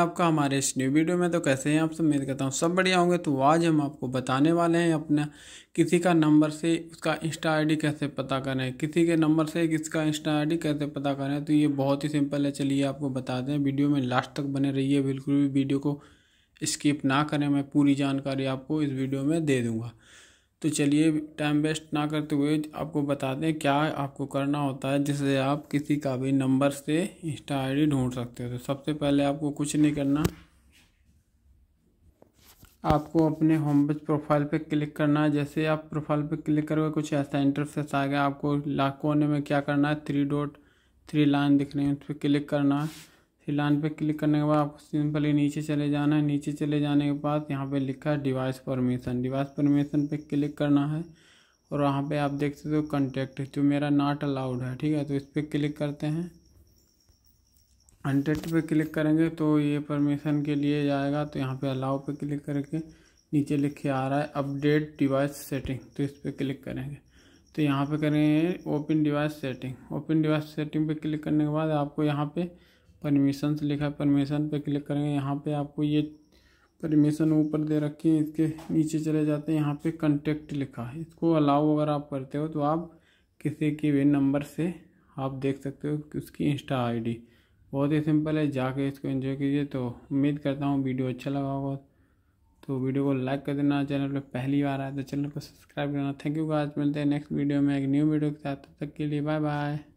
आपका हमारे इस न्यू वीडियो में तो कैसे हैं आप सब उम्मीद करता हूँ सब बढ़िया होंगे तो आज हम आपको बताने वाले हैं अपना किसी का नंबर से उसका इंस्टा आईडी कैसे पता करें किसी के नंबर से किसका इंस्टा आईडी कैसे पता करें तो ये बहुत ही सिंपल है चलिए आपको बता दें वीडियो में लास्ट तक बने रहिए बिल्कुल भी वीडियो को स्किप ना करें मैं पूरी जानकारी आपको इस वीडियो में दे दूँगा तो चलिए टाइम वेस्ट ना करते हुए आपको बता दें क्या आपको करना होता है जिससे आप किसी का भी नंबर से इंस्टा डी ढूंढ सकते हो तो सबसे पहले आपको कुछ नहीं करना आपको अपने होम पेज प्रोफाइल पे क्लिक करना है जैसे आप प्रोफाइल पे क्लिक करोगे कुछ ऐसा इंटरफेस आ गया आपको लाख कोने में क्या करना है थ्री डॉट थ्री लाइन दिख रही है उस पर क्लिक करना है लाइन पे क्लिक करने के बाद आपको सिंपली नीचे चले जाना है नीचे चले जाने के बाद यहाँ पे लिखा है डिवाइस परमिशन डिवाइस परमिशन पे क्लिक करना है और वहाँ पे आप देख सकते हो कंटेक्ट जो तो मेरा नॉट अलाउड है ठीक है तो इस पर क्लिक करते हैं कंटेक्ट पे क्लिक करेंगे तो ये परमिशन के लिए जाएगा तो यहाँ पर अलाउ पर क्लिक करके नीचे लिखे आ रहा है अपडेट डिवाइस सेटिंग तो इस पर क्लिक करेंगे तो यहाँ पे करेंगे open device setting open device setting पे क्लिक करने के बाद आपको यहाँ पे परमिशन लिखा है परमिशन पे क्लिक करेंगे यहाँ पे आपको ये परमिशन ऊपर दे रखी है इसके नीचे चले जाते हैं यहाँ पे कंटेक्ट लिखा है इसको अलाउ अगर आप करते हो तो आप किसी के भी नंबर से आप देख सकते हो उसकी इंस्टा आईडी बहुत ही सिंपल है जाके इसको एंजॉय कीजिए तो उम्मीद करता हूँ वीडियो अच्छा लगा होगा तो वीडियो को लाइक कर देना चैनल पर पहली बार आया तो चैनल को सब्सक्राइब करना थैंक यू गाइस मिलते हैं नेक्स्ट वीडियो में एक न्यू वीडियो के साथ तब तक के लिए बाय बाय